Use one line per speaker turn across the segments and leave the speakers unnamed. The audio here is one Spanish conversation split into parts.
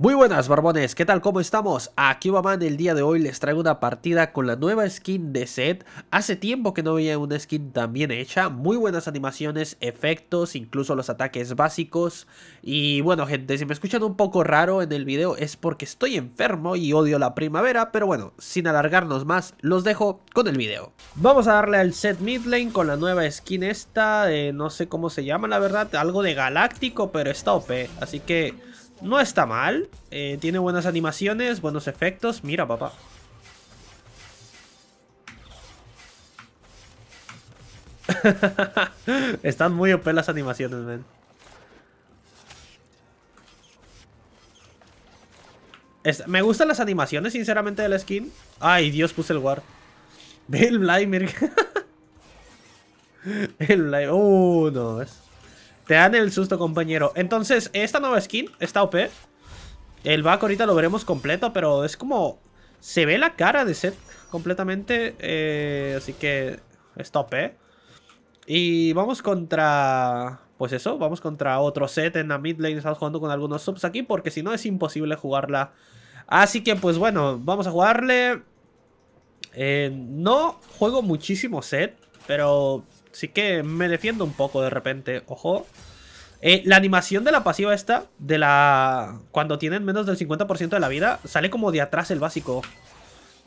Muy buenas barbones, ¿qué tal? ¿Cómo estamos? Aquí Baman, el día de hoy les traigo una partida con la nueva skin de Set. Hace tiempo que no veía una skin tan bien hecha, muy buenas animaciones, efectos, incluso los ataques básicos. Y bueno gente, si me escuchan un poco raro en el video es porque estoy enfermo y odio la primavera, pero bueno, sin alargarnos más, los dejo con el video. Vamos a darle al Set Midlane con la nueva skin esta, no sé cómo se llama la verdad, algo de galáctico, pero está OP, así que... No está mal. Eh, tiene buenas animaciones, buenos efectos. Mira, papá. Están muy OP las animaciones, men. Me gustan las animaciones, sinceramente, de la skin. Ay, Dios, puse el guard Ve el el Blimey. Oh, no, es... Te dan el susto, compañero. Entonces, esta nueva skin está OP. El back ahorita lo veremos completo, pero es como... Se ve la cara de set completamente. Eh, así que está OP. Eh. Y vamos contra... Pues eso, vamos contra otro set en la mid lane. Estamos jugando con algunos subs aquí porque si no es imposible jugarla. Así que pues bueno, vamos a jugarle. Eh, no juego muchísimo set, pero Así que me defiendo un poco de repente. Ojo. Eh, la animación de la pasiva esta, de la... Cuando tienen menos del 50% de la vida, sale como de atrás el básico.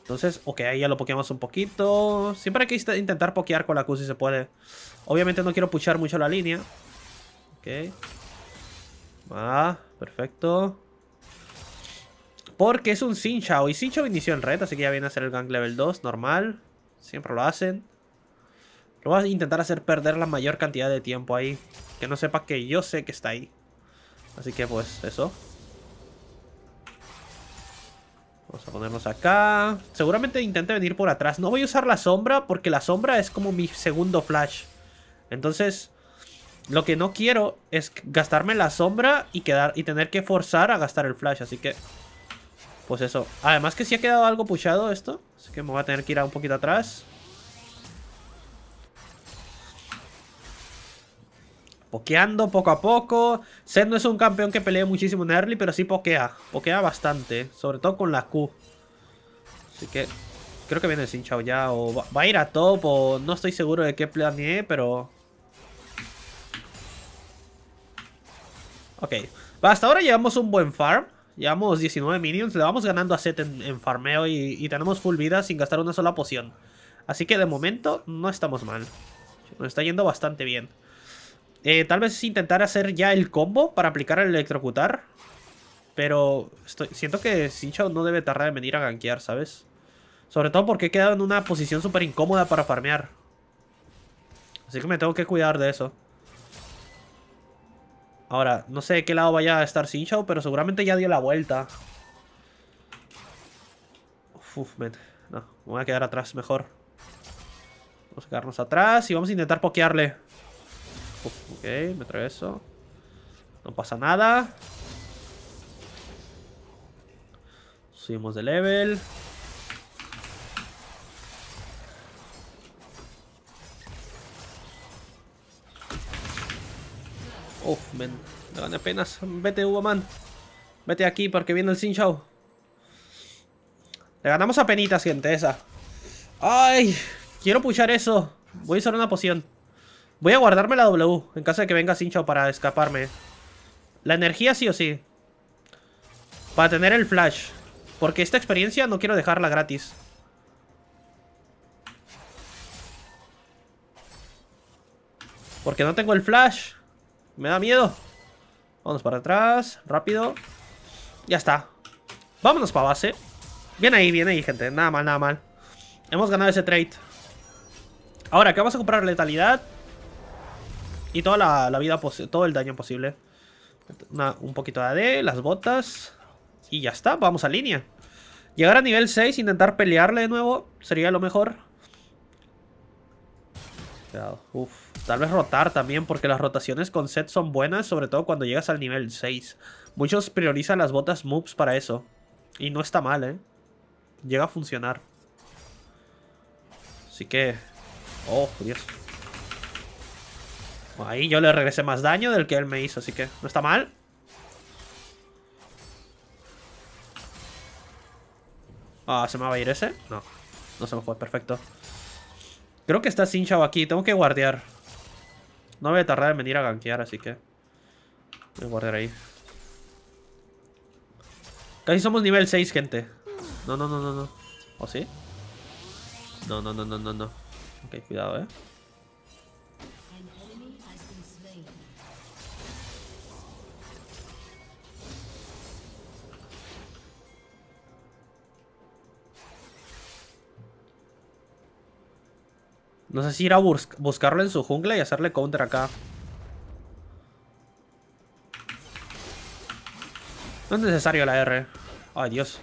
Entonces, ok, ahí ya lo pokeamos un poquito. Siempre hay que intentar pokear con la Q si se puede. Obviamente no quiero puchar mucho la línea. Ok. Ah, perfecto. Porque es un Sinchao. Y Sinchao inició en red, así que ya viene a ser el gank level 2, normal. Siempre lo hacen. Lo voy a intentar hacer perder la mayor cantidad de tiempo ahí. Que no sepa que yo sé que está ahí. Así que pues eso. Vamos a ponernos acá. Seguramente intente venir por atrás. No voy a usar la sombra porque la sombra es como mi segundo flash. Entonces, lo que no quiero es gastarme la sombra y, quedar, y tener que forzar a gastar el flash. Así que, pues eso. Además que si ha quedado algo puchado esto. Así que me voy a tener que ir a un poquito atrás. Pokeando poco a poco. Zed no es un campeón que pelee muchísimo en early, pero sí pokea. Pokea bastante, sobre todo con la Q. Así que creo que viene el Chao ya, o va, a ir a top, o no estoy seguro de qué planeé, eh, pero... Ok, hasta ahora llevamos un buen farm. Llevamos 19 minions, le vamos ganando a Set en, farmeo y tenemos full vida sin gastar una sola poción. Así que de momento no estamos mal. Nos está yendo bastante bien. Eh, tal vez intentar hacer ya el combo para aplicar el electrocutar. Pero siento que Sincho no debe tardar en venir a gankear, ¿sabes? Sobre todo porque he quedado en una posición súper incómoda para farmear. Así que me tengo que cuidar de eso. Ahora, no sé de qué lado vaya a estar Sincho, pero seguramente ya dio la vuelta. Uf, men. No, me voy a quedar atrás mejor. Vamos a quedarnos atrás y vamos a intentar pokearle ok, me eso No pasa nada. Subimos de level. Uf, Me gané apenas. Vete, Hugo Man. Vete aquí porque viene el Sin Show. Le ganamos a penitas, gente, esa. ¡Ay! Quiero puchar eso. Voy a usar una poción. Voy a guardarme la W en caso de que venga Sincho para escaparme. La energía sí o sí. Para tener el flash. Porque esta experiencia no quiero dejarla gratis. Porque no tengo el flash. Me da miedo. Vamos para atrás. Rápido. Ya está. Vámonos para base. Bien ahí, bien ahí, gente. Nada mal, nada mal. Hemos ganado ese trade. Ahora, ¿qué vamos a comprar? Letalidad. Y toda la, vida, todo el daño posible. un poquito de AD, las botas. Y ya está, vamos a línea. Llegar a nivel 6, intentar pelearle de nuevo, sería lo mejor. tal vez rotar también, porque las rotaciones con set son buenas, sobre todo cuando llegas al nivel 6. Muchos priorizan las botas moves para eso. Y no está mal, ¿eh? Llega a funcionar. Así que... Oh, Dios. Ahí yo le regresé más daño del que él me hizo, así que no está mal. Ah, ¿se me va a ir ese? No, no se me fue, perfecto. Creo que está Sinchao aquí, tengo que guardear. No voy a tardar en venir a gankear, así que... Voy a guardar ahí. Casi somos nivel 6, gente. No, no, no, no, no. ¿O sí? No, no, no, no, no, no. Ok, cuidado, eh. No sé si ir a buscarlo en su jungla y hacerle counter acá. No es necesario la R. Ay, Dios.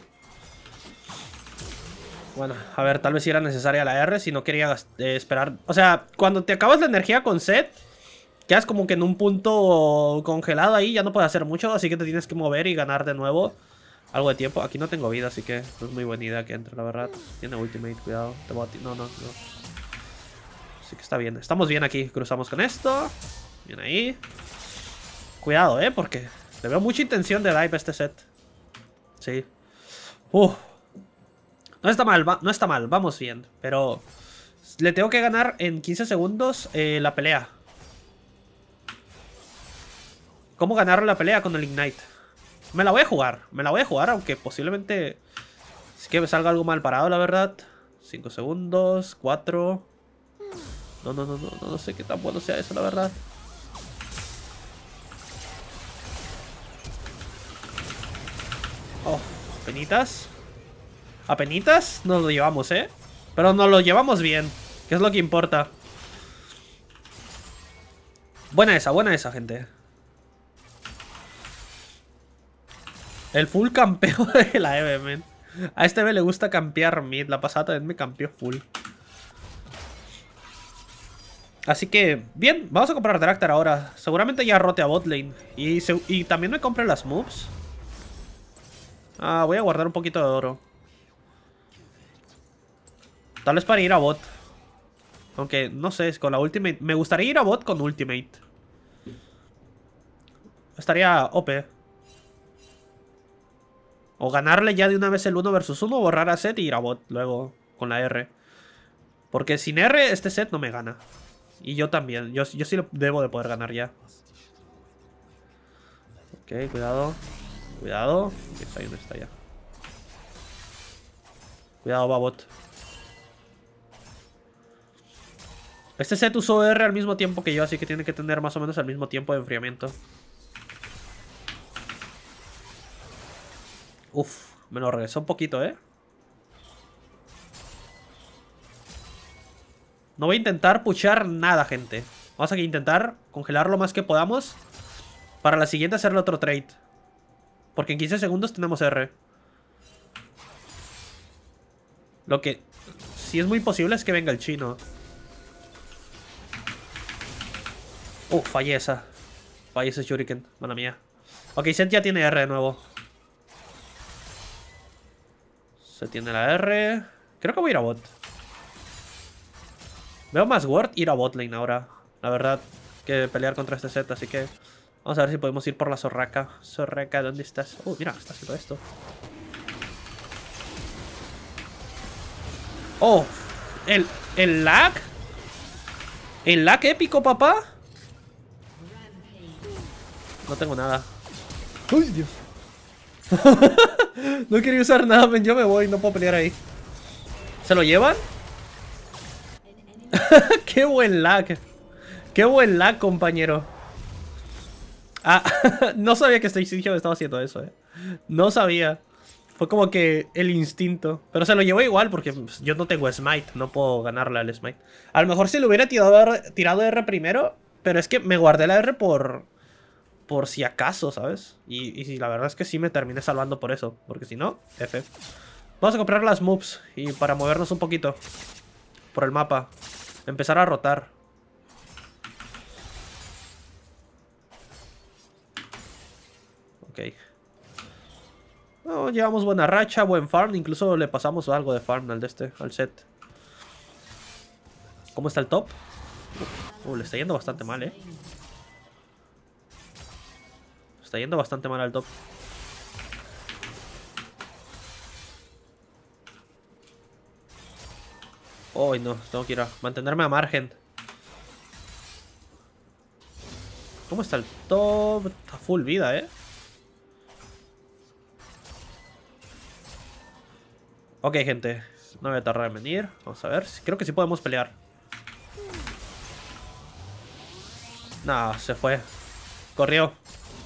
Bueno, a ver, tal vez si era necesaria la R si no quería eh, esperar. O sea, cuando te acabas la energía con set, quedas como que en un punto congelado ahí, ya no puedes hacer mucho, así que te tienes que mover y ganar de nuevo algo de tiempo. Aquí no tengo vida, así que es muy buena idea que entre, la verdad. Tiene ultimate, cuidado. no, no, no. Así que está bien. Estamos bien aquí. Cruzamos con esto. Bien ahí. Cuidado, ¿eh? Porque le veo mucha intención de dive a este set. Sí. Uf. No está mal, no está mal. Vamos bien. Pero le tengo que ganar en 15 segundos eh, la pelea. ¿Cómo ganar la pelea con el Ignite? Me la voy a jugar. Me la voy a jugar, aunque posiblemente... Si que me salga algo mal parado, la verdad. 5 segundos, 4... No, no, no, no, no sé qué tan bueno sea eso, la verdad. Oh, penitas. A penitas nos lo llevamos, ¿eh? Pero nos lo llevamos bien, que es lo que importa. Buena esa, buena esa, gente. El full campeón de la EVE, A este me le gusta campear mid. La pasada también me campeó full. Así que, bien, vamos a comprar Dractar ahora. Seguramente ya rote a botlane. Y, y también me compré las moves. Ah, voy a guardar un poquito de oro. Tal vez para ir a bot. Aunque, no sé, es con la ultimate. Me gustaría ir a bot con ultimate. Estaría OP. O ganarle ya de una vez el 1 versus 1, borrar a set y ir a bot luego con la R. Porque sin R este set no me gana. Y yo también. Yo, sí lo debo de poder ganar ya. Ok, cuidado. Cuidado. Está ahí no está ya. Cuidado, Babot. Este set usó R al mismo tiempo que yo, así que tiene que tener más o menos el mismo tiempo de enfriamiento. Uf, me lo regresó un poquito, ¿eh? No voy a intentar puchar nada, gente. Vamos a intentar congelar lo más que podamos. Para la siguiente hacerle otro trade. Porque en 15 segundos tenemos R. Lo que sí es muy posible es que venga el chino. Uh, Falleza, esa. shuriken. Mala mía. Ok, Sentia ya tiene R de nuevo. Se tiene la R. Creo que voy a ir a bot. Veo más Word ir a botlane ahora, la verdad, que pelear contra este set, así que... Vamos a ver si podemos ir por la zorraca. Zorraca, ¿dónde estás? Uh, mira, está haciendo esto. Oh, el, el lag. El lag épico, papá. No tengo nada. ¡Uy, Dios! no quería usar nada, men. Yo me voy, no puedo pelear ahí. ¿Se lo llevan? ¡Qué buen lag! ¡Qué buen lag, compañero! Ah, no sabía que Station estaba haciendo eso, eh. No sabía. Fue como que el instinto. Pero se lo llevó igual porque pues, yo no tengo Smite. No puedo ganarle al Smite. A lo mejor si lo hubiera tirado, tirado R primero. Pero es que me guardé la R por... Por si acaso, ¿sabes? Y, y la verdad es que sí me terminé salvando por eso. Porque si no, F. Vamos a comprar las moves. Y para movernos un poquito por el mapa. Empezar a rotar. Ok. llevamos buena racha, buen farm. Incluso le pasamos algo de farm al de este, al set. ¿Cómo está el top? Uh, le está yendo bastante mal, eh. Está yendo bastante mal al top. Uy, no, tengo que ir a mantenerme a margen. ¿Cómo está el top? Está full vida, ¿eh? Ok, gente. No voy a tardar en venir. Vamos a ver. Creo que sí podemos pelear. Nah, se fue. Corrió.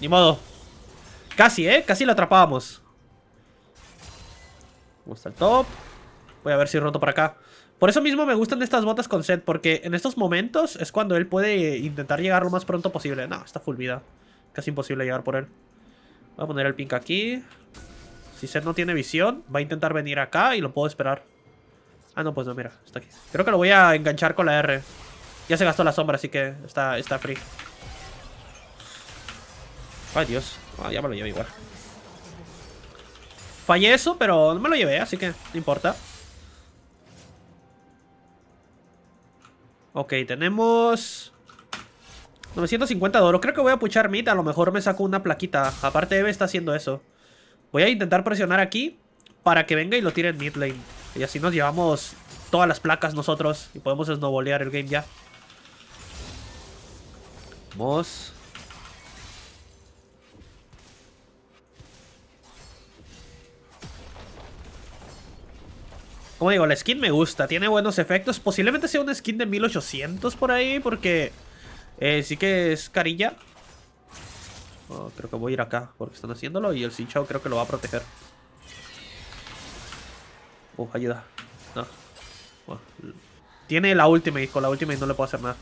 Ni modo. Casi, ¿eh? Casi lo atrapábamos. ¿Cómo está el top? Voy a ver si roto para acá. Por eso mismo me gustan estas botas con Seth, porque en estos momentos es cuando él puede intentar llegar lo más pronto posible. No, está full vida. Casi imposible llegar por él. Voy a poner el pink aquí. Si Seth no tiene visión, va a intentar venir acá y lo puedo esperar. Ah, no, pues no, mira, está aquí. Creo que lo voy a enganchar con la R. Ya se gastó la sombra, así que está, está free. Ay, Dios. Ah, ya me lo llevé igual. Fallé eso, pero no me lo llevé, así que no importa. Ok, tenemos... 950 de oro. Creo que voy a puchar mid. A lo mejor me saco una plaquita. Aparte, Eve está haciendo eso. Voy a intentar presionar aquí para que venga y lo tire en mid lane. Y así nos llevamos todas las placas nosotros. Y podemos snowbolear el game ya. Vamos. Como digo, la skin me gusta, tiene buenos efectos. Posiblemente sea una skin de 1800 por ahí, porque eh, sí que es carilla. Oh, creo que voy a ir acá, porque están haciéndolo y el Sinchao creo que lo va a proteger. Oh, ayuda. No. Oh. tiene la ultimate, con la ultimate no le puedo hacer nada.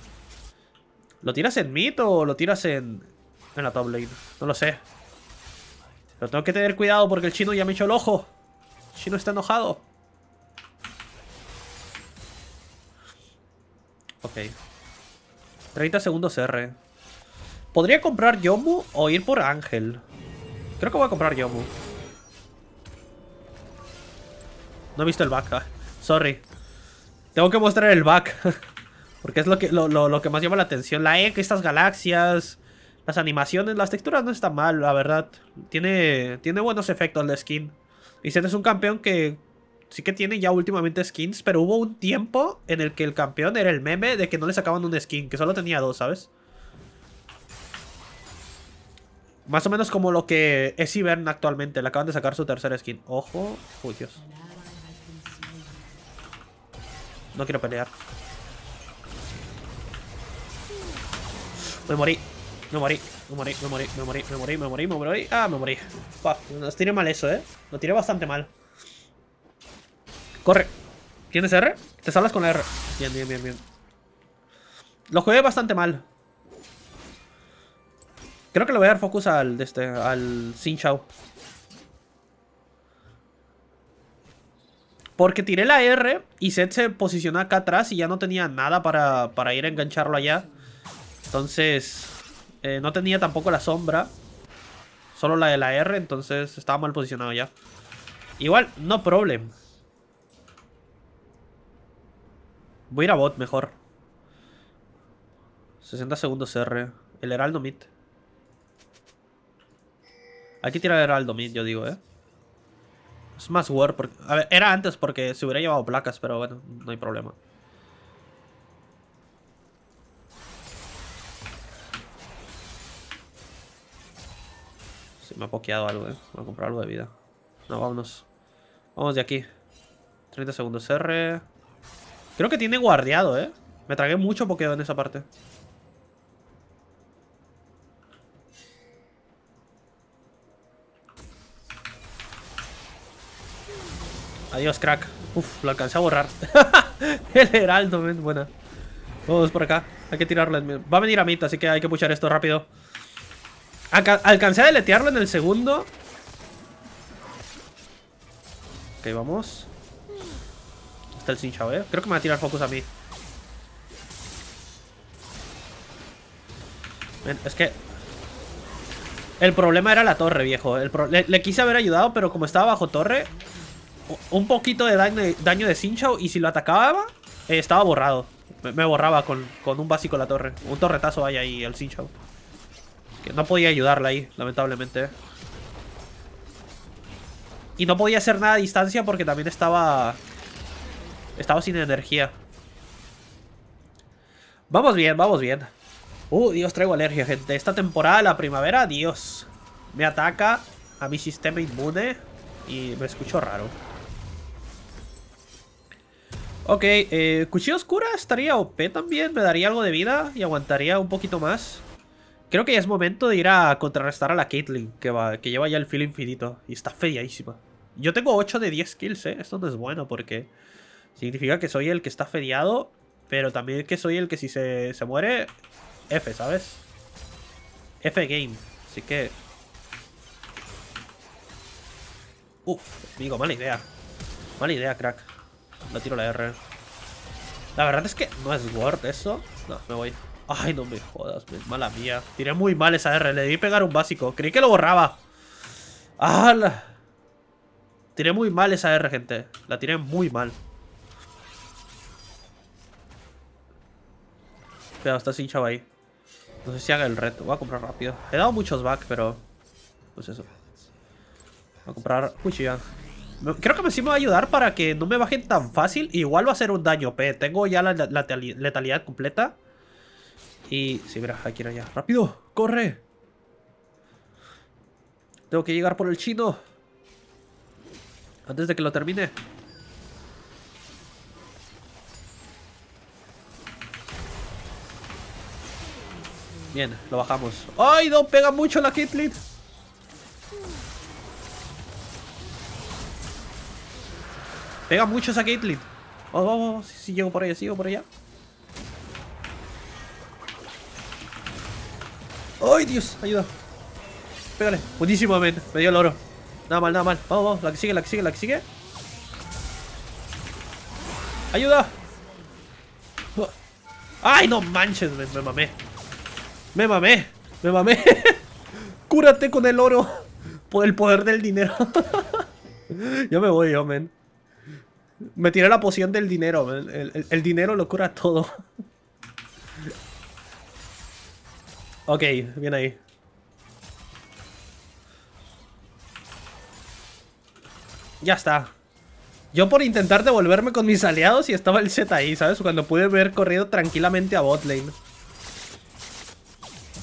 ¿Lo tiras en mid o lo tiras en, en la top lane? No lo sé. Pero tengo que tener cuidado porque el chino ya me echó el ojo. El chino está enojado. 30 segundos R. Podría comprar Yomu o ir por Ángel. Creo que voy a comprar Yomu. No he visto el back. Ah, sorry. Tengo que mostrar el back. Porque es lo que, lo, que más llama la atención. La E, que estas galaxias. Las animaciones, las texturas no están mal, la verdad. Tiene, tiene buenos efectos la skin. Y si es un campeón que sí que tiene ya últimamente skins, pero hubo un tiempo en el que el campeón era el meme de que no le sacaban un skin, que solo tenía dos, ¿sabes? Más o menos como lo que es Ivern actualmente, le acaban de sacar su tercer skin. Ojo, juicios. No quiero pelear. Me morí, me morí, me morí, me morí, me morí, me morí, me morí, me morí. Ah, me morí. nos tiré mal eso, ¿eh? Lo tiré bastante mal. Corre. ¿Tienes R? Te salvas con la R. Bien, bien, bien, bien. Lo jugué bastante mal. Creo que le voy a dar focus al de este, al Xin Chao. Porque tiré la R y Zed se posicionó acá atrás y ya no tenía nada para, ir a engancharlo allá. Entonces, eh, no tenía tampoco la sombra. Solo la de la R, entonces estaba mal posicionado ya. Igual, no problem. Voy a ir a bot mejor. 60 segundos R. El heraldo mid. Hay que tirar el heraldo mid, yo digo, ¿eh? Es más word porque... A ver, era antes porque se hubiera llevado placas, pero bueno, no hay problema. Sí, me ha pokeado algo, ¿eh? Voy a comprar algo de vida. No, vámonos. Vamos de aquí. 30 segundos R. Creo que tiene guardiado, ¿eh? Me tragué mucho pokeo en esa parte. Adiós, crack. Uf, lo alcancé a borrar. El heraldo, men. Buena. Vamos por acá. Hay que tirarlo. Va a venir a mí, así que hay que puchar esto rápido. alcancé a deletearlo en el segundo. Ok, vamos el ¿eh? Creo que me va a tirar focus a mí. es que... El problema era la torre, viejo. le, quise haber ayudado, pero como estaba bajo torre... Un poquito de daño, de cinchao y si lo atacaba, eh, estaba borrado. Me, borraba con, un básico la torre. Un torretazo ahí ahí al cinchao. Que no podía ayudarla ahí, lamentablemente. Y no podía hacer nada a distancia porque también estaba estaba sin energía. Vamos bien, vamos bien. Uh, Dios, traigo alergia, gente. Esta temporada, la primavera, Dios. Me ataca a mi sistema inmune y me escucho raro. Ok, eh, cuchillo oscura estaría OP también. Me daría algo de vida y aguantaría un poquito más. Creo que ya es momento de ir a contrarrestar a la Caitlyn, que, va, que lleva ya el filo infinito. Y está feiaísima. Yo tengo 8 de 10 kills, ¿eh? Esto no es bueno porque... Significa que soy el que está feriado, pero también que soy el que si se, muere, F, ¿sabes? F game. Así que... Uf, digo, mala idea. Mala idea, crack. La tiro la R. La verdad es que no es worth eso. No, me voy. Ay, no me jodas, mala mía. Tiré muy mal esa R. Le di pegar un básico. Creí que lo borraba. ¡Ah! Tiré muy mal esa R, gente. La tiré muy mal. Cuidado, sin hinchado ahí. No sé si haga el reto. Voy a comprar rápido. He dado muchos back, pero... Pues eso. Voy a comprar... cuchilla. Creo que me sí va a ayudar para que no me bajen tan fácil. Igual va a hacer un daño, P. Tengo ya la, letalidad completa. Y... Sí, mira, aquí era ya. ¡Rápido! ¡Corre! Tengo que llegar por el chino. Antes de que lo termine. Bien, lo bajamos. ¡Ay, no! Pega mucho la Kitlit. Pega mucho esa Kitlit. Vamos, vamos, vamos. Si, llego por allá, sigo por allá. ¡Ay, Dios! Ayuda. Pégale. Buenísimo, men. Me dio el oro. Nada mal, nada mal. Vamos, vamos. La que sigue, la que sigue, la que sigue. ¡Ayuda! ¡Ay, no manches! me mamé. Me mamé, me mamé. Cúrate con el oro. Por el poder del dinero. yo me voy, yo, men. Me tiré la poción del dinero, El, dinero lo cura todo. ok, bien ahí. Ya está. Yo por intentar devolverme con mis aliados y estaba el set ahí, ¿sabes? Cuando pude ver corrido tranquilamente a botlane.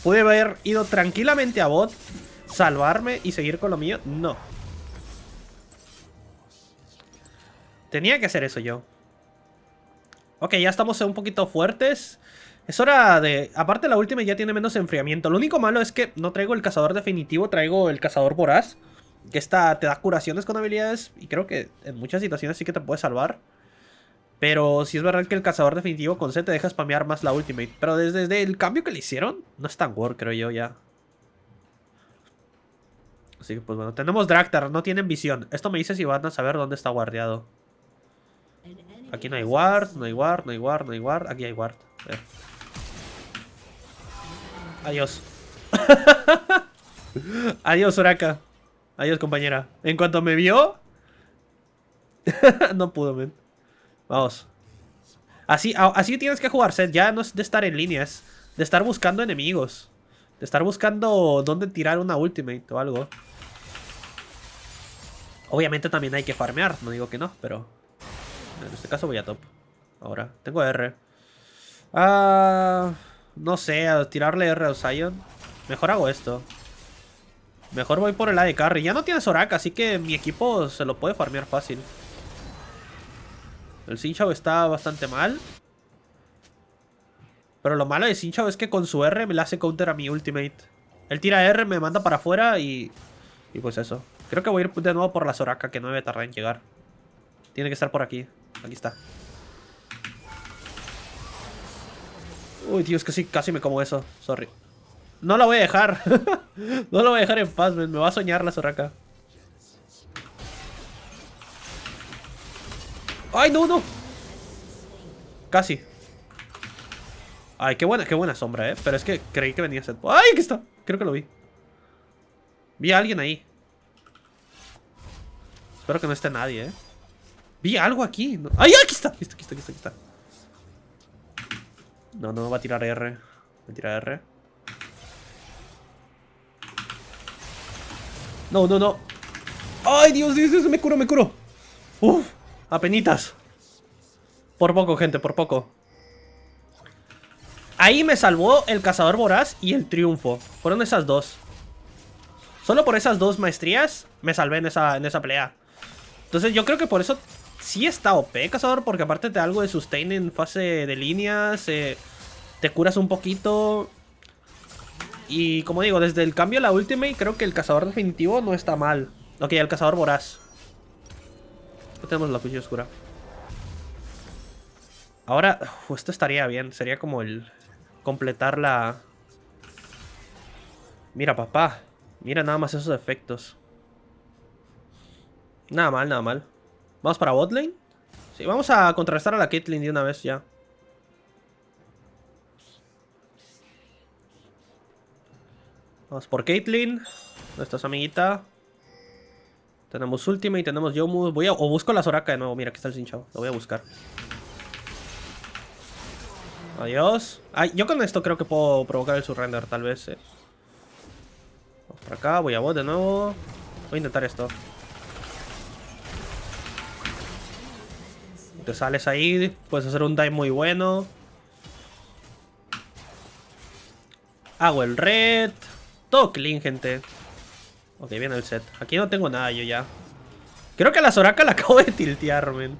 Pude haber ido tranquilamente a bot, salvarme y seguir con lo mío. No. Tenía que hacer eso yo. Ok, ya estamos un poquito fuertes. Es hora de... Aparte la última ya tiene menos enfriamiento. Lo único malo es que no traigo el cazador definitivo, traigo el cazador voraz. Que esta te da curaciones con habilidades y creo que en muchas situaciones sí que te puede salvar. Pero si es verdad que el cazador definitivo con C te deja spamear más la ultimate. Pero desde, el cambio que le hicieron, no es tan war, creo yo, ya. Así que, pues bueno, tenemos Draktar, no tienen visión. Esto me dice si van a saber dónde está guardeado Aquí no hay ward, no hay ward, no hay ward, no hay ward. Aquí hay ward. Adiós. Adiós, Uraka. Adiós, compañera. En cuanto me vio... no pudo, men. Vamos. Así, así tienes que jugar, Seth. Ya no es de estar en líneas. De estar buscando enemigos. De estar buscando dónde tirar una ultimate o algo. Obviamente también hay que farmear. No digo que no, pero... En este caso voy a top. Ahora. Tengo R. Ah... No sé, a tirarle R a Zion. Mejor hago esto. Mejor voy por el A de carry. Ya no tienes Orac, así que mi equipo se lo puede farmear fácil. El Sinchao está bastante mal. Pero lo malo de Sinchao es que con su R me la hace counter a mi ultimate. Él tira R, me manda para afuera y... Y pues eso. Creo que voy a ir de nuevo por la Soraka, que no a tardar en llegar. Tiene que estar por aquí. Aquí está. Uy, Dios es que sí, casi me como eso. Sorry. No la voy a dejar. no la voy a dejar en paz, Me va a soñar la Soraka. ¡Ay, no, no! Casi. Ay, qué buena, qué buena sombra, eh. Pero es que creí que venía ser ¡Ay, aquí está! Creo que lo vi. Vi a alguien ahí. Espero que no esté nadie, eh. Vi algo aquí. ¡Ay, aquí está! Aquí está, aquí está, aquí está, aquí está. No, no, va a tirar R. Va a tirar R. No, no, no. ¡Ay, Dios, Dios, Dios! Me curo, me curo. ¡Uf! Apenitas. Por poco, gente, por poco. Ahí me salvó el cazador voraz y el triunfo. Fueron esas dos. Solo por esas dos maestrías me salvé en esa, en pelea. Entonces yo creo que por eso sí está OP, cazador, porque aparte te da algo de sustain en fase de líneas, eh, te curas un poquito. Y como digo, desde el cambio a la ultimate creo que el cazador definitivo no está mal. Ok, el cazador voraz tenemos la cuchilla oscura. Ahora, esto estaría bien. Sería como el completar la... Mira, papá. Mira nada más esos efectos. Nada mal, nada mal. ¿Vamos para botlane? Sí, vamos a contrarrestar a la Caitlyn de una vez ya. Vamos por Caitlyn. Nuestra amiguita. Tenemos última y tenemos yo voy a, o busco la Soraka de nuevo. Mira, aquí está el cinchado. Lo voy a buscar. Adiós. Ay, yo con esto creo que puedo provocar el surrender, tal vez. Eh. Vamos para acá, voy a bot de nuevo. Voy a intentar esto. Te sales ahí, puedes hacer un dive muy bueno. Hago el red. Todo clean, gente. Ok, viene el set. Aquí no tengo nada yo ya. Creo que a la Soraka la acabo de tiltear, men.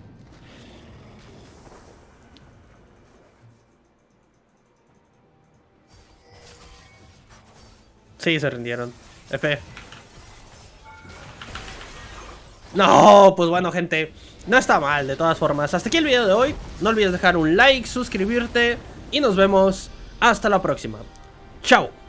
Sí, se rindieron. Efe. No, pues bueno, gente. No está mal, de todas formas. Hasta aquí el video de hoy. No olvides dejar un like, suscribirte. Y nos vemos hasta la próxima. Chao.